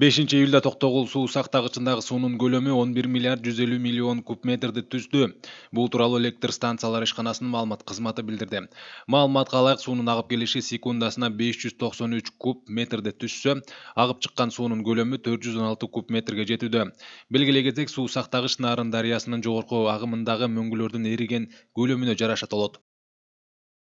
бешинчи июлда токтогул суу сактагычындагы суунун көлөмү он бир миллиард жүз элүү миллион куб метрди түздү бул тууралуу электр станциялар ишканасынын маалымат кызматы билдирди маалыматка ылайык суунун агып келиши секундасына беш жүз токсон үч куб метрди түзсө агып чыккан суунун көлөмү төрт жүз он алты куб метрге жетүүдө белгилей кетсек суу сактагыч нарын дарыясынын жогорку агымындагы мөңгүлөрдүн эриген көлөмүнө жараша толот